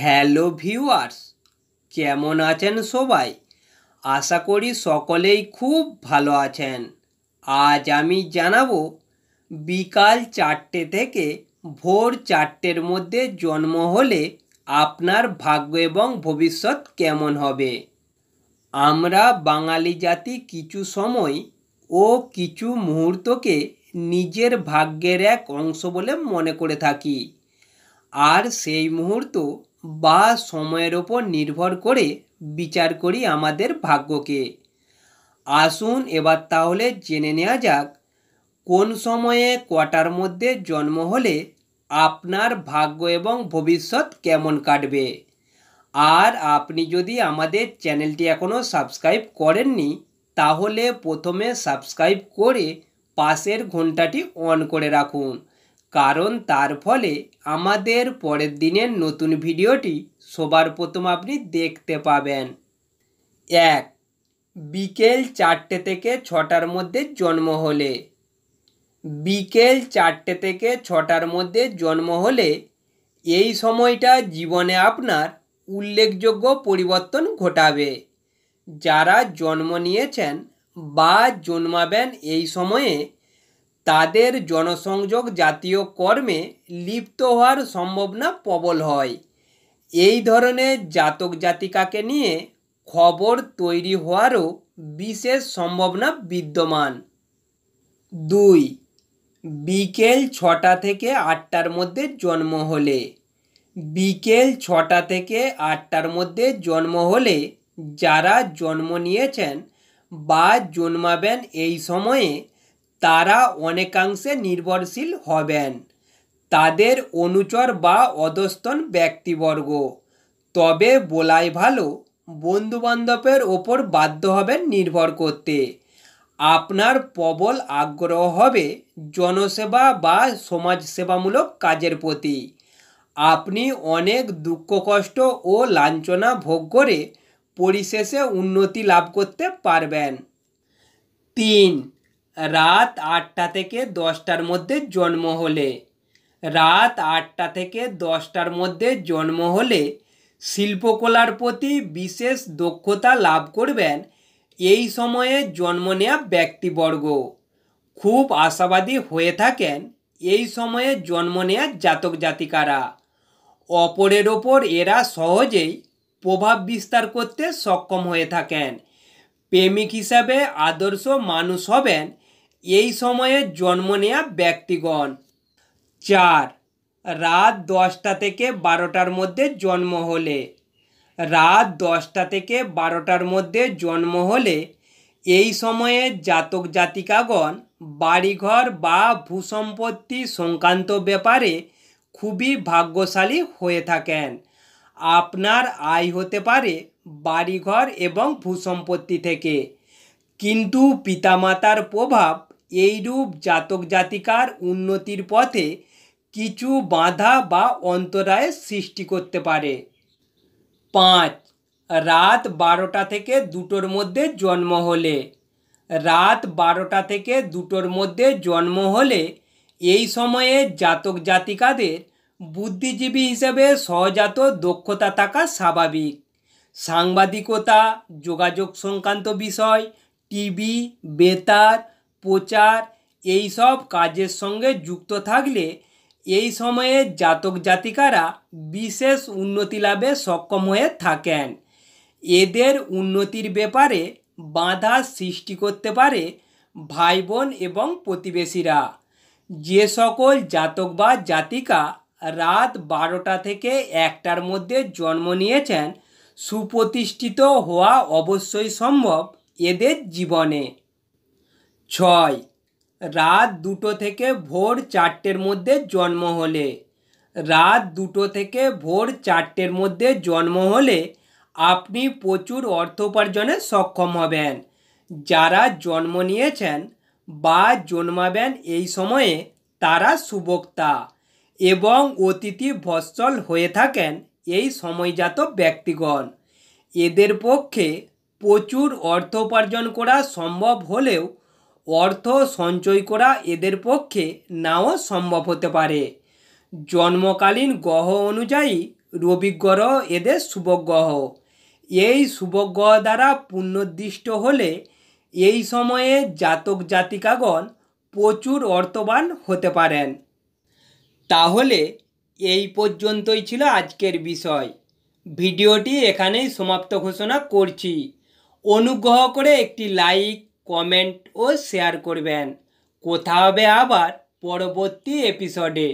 hello viewers কেমন আছেন সবাই আশা করি সকলেই খুব ভালো আছেন আজ আমি জানাবো বিকাল চারটে থেকে ভোর চারটের মধ্যে জন্ম হলে আপনার ভাগ্য এবং ভবিষ্যৎ কেমন হবে আমরা বাঙালি জাতি কিছু সময় ও কিছু মুহূর্তকে নিজের ভাগ্যের এক অংশ বলে মনে করে থাকি আর সেই মুহূর্ত বা সময়ের ওপর নির্ভর করে বিচার করি আমাদের ভাগ্যকে আসুন এবার তাহলে জেনে নেওয়া যাক কোন সময়ে কটার মধ্যে জন্ম হলে আপনার ভাগ্য এবং ভবিষ্যৎ কেমন কাটবে আর আপনি যদি আমাদের চ্যানেলটি এখনও সাবস্ক্রাইব করেননি তাহলে প্রথমে সাবস্ক্রাইব করে পাশের ঘন্টাটি অন করে রাখুন কারণ তার ফলে আমাদের পরের দিনের নতুন ভিডিওটি সবার প্রথম আপনি দেখতে পাবেন এক বিকেল চারটে থেকে ছটার মধ্যে জন্ম হলে বিকেল চারটে থেকে ছটার মধ্যে জন্ম হলে এই সময়টা জীবনে আপনার উল্লেখযোগ্য পরিবর্তন ঘটাবে যারা জন্ম নিয়েছেন বা জন্মাবেন এই সময়ে তাদের জনসংযোগ জাতীয় কর্মে লিপ্ত হওয়ার সম্ভাবনা প্রবল হয় এই ধরনের জাতক জাতিকাকে নিয়ে খবর তৈরি হওয়ারও বিশেষ সম্ভাবনা বিদ্যমান দুই বিকেল ছটা থেকে আটটার মধ্যে জন্ম হলে বিকেল ছটা থেকে আটটার মধ্যে জন্ম হলে যারা জন্ম নিয়েছেন বা জন্মাবেন এই সময়ে তারা অনেকাংশে নির্ভরশীল হবেন তাদের অনুচর বা অধস্তন ব্যক্তিবর্গ তবে বলাই ভালো বন্ধুবান্ধবের ওপর বাধ্য হবেন নির্ভর করতে আপনার প্রবল আগ্রহ হবে জনসেবা বা সমাজসেবামূলক কাজের প্রতি আপনি অনেক দুঃখ কষ্ট ও লাঞ্ছনা ভোগ করে পরিশেষে উন্নতি লাভ করতে পারবেন তিন রাত আটটা থেকে দশটার মধ্যে জন্ম হলে রাত আটটা থেকে দশটার মধ্যে জন্ম হলে শিল্পকলার প্রতি বিশেষ দক্ষতা লাভ করবেন এই সময়ে জন্ম নেয়া ব্যক্তিবর্গ খুব আশাবাদী হয়ে থাকেন এই সময়ে জন্ম নেয়া জাতক জাতিকারা অপরের ওপর এরা সহজেই প্রভাব বিস্তার করতে সক্ষম হয়ে থাকেন প্রেমিক হিসাবে আদর্শ মানুষ হবেন এই সময়ে জন্ম নেয়া ব্যক্তিগণ চার রাত দশটা থেকে বারোটার মধ্যে জন্ম হলে রাত দশটা থেকে বারোটার মধ্যে জন্ম হলে এই সময়ে জাতক জাতিকাগণ বাড়িঘর বা ভূসম্পত্তি সংক্রান্ত ব্যাপারে খুবই ভাগ্যশালী হয়ে থাকেন আপনার আয় হতে পারে বাড়িঘর এবং ভূসম্পত্তি থেকে কিন্তু পিতামাতার প্রভাব এইরূপ জাতক জাতিকার উন্নতির পথে কিছু বাধা বা অন্তরায় সৃষ্টি করতে পারে পাঁচ রাত বারোটা থেকে দুটোর মধ্যে জন্ম হলে রাত বারোটা থেকে দুটোর মধ্যে জন্ম হলে এই সময়ে জাতক জাতিকাদের বুদ্ধিজীবী হিসেবে সহজাত দক্ষতা থাকা স্বাভাবিক সাংবাদিকতা যোগাযোগ সংক্রান্ত বিষয় টিভি বেতার প্রচার এই সব কাজের সঙ্গে যুক্ত থাকলে এই সময়ে জাতক জাতিকারা বিশেষ উন্নতি লাভে সক্ষম হয়ে থাকেন এদের উন্নতির ব্যাপারে বাধা সৃষ্টি করতে পারে ভাই বোন এবং প্রতিবেশীরা যে সকল জাতক বা জাতিকা রাত বারোটা থেকে একটার মধ্যে জন্ম নিয়েছেন সুপ্রতিষ্ঠিত হওয়া অবশ্যই সম্ভব এদের জীবনে ছয় রাত দুটো থেকে ভোর চারটের মধ্যে জন্ম হলে রাত দুটো থেকে ভোর চারটের মধ্যে জন্ম হলে আপনি প্রচুর অর্থ উপার্জনে সক্ষম হবেন যারা জন্ম নিয়েছেন বা জন্মাবেন এই সময়ে তারা সুবক্তা এবং অতিথি ভৎসল হয়ে থাকেন এই সময়জাত ব্যক্তিগণ এদের পক্ষে প্রচুর অর্থ উপার্জন করা সম্ভব হলেও অর্থ সঞ্চয় করা এদের পক্ষে নাও সম্ভব হতে পারে জন্মকালীন গ্রহ অনুযায়ী রবি গ্রহ এদের শুভ গ্রহ এই শুভ গ্রহ দ্বারা পুণ্যদৃষ্ট হলে এই সময়ে জাতক জাতিকাগণ প্রচুর অর্থবান হতে পারেন তাহলে এই পর্যন্তই ছিল আজকের বিষয় ভিডিওটি এখানেই সমাপ্ত ঘোষণা করছি অনুগ্রহ করে একটি লাইক কমেন্ট ও শেয়ার করবেন কথা হবে আবার পরবর্তী এপিসোডে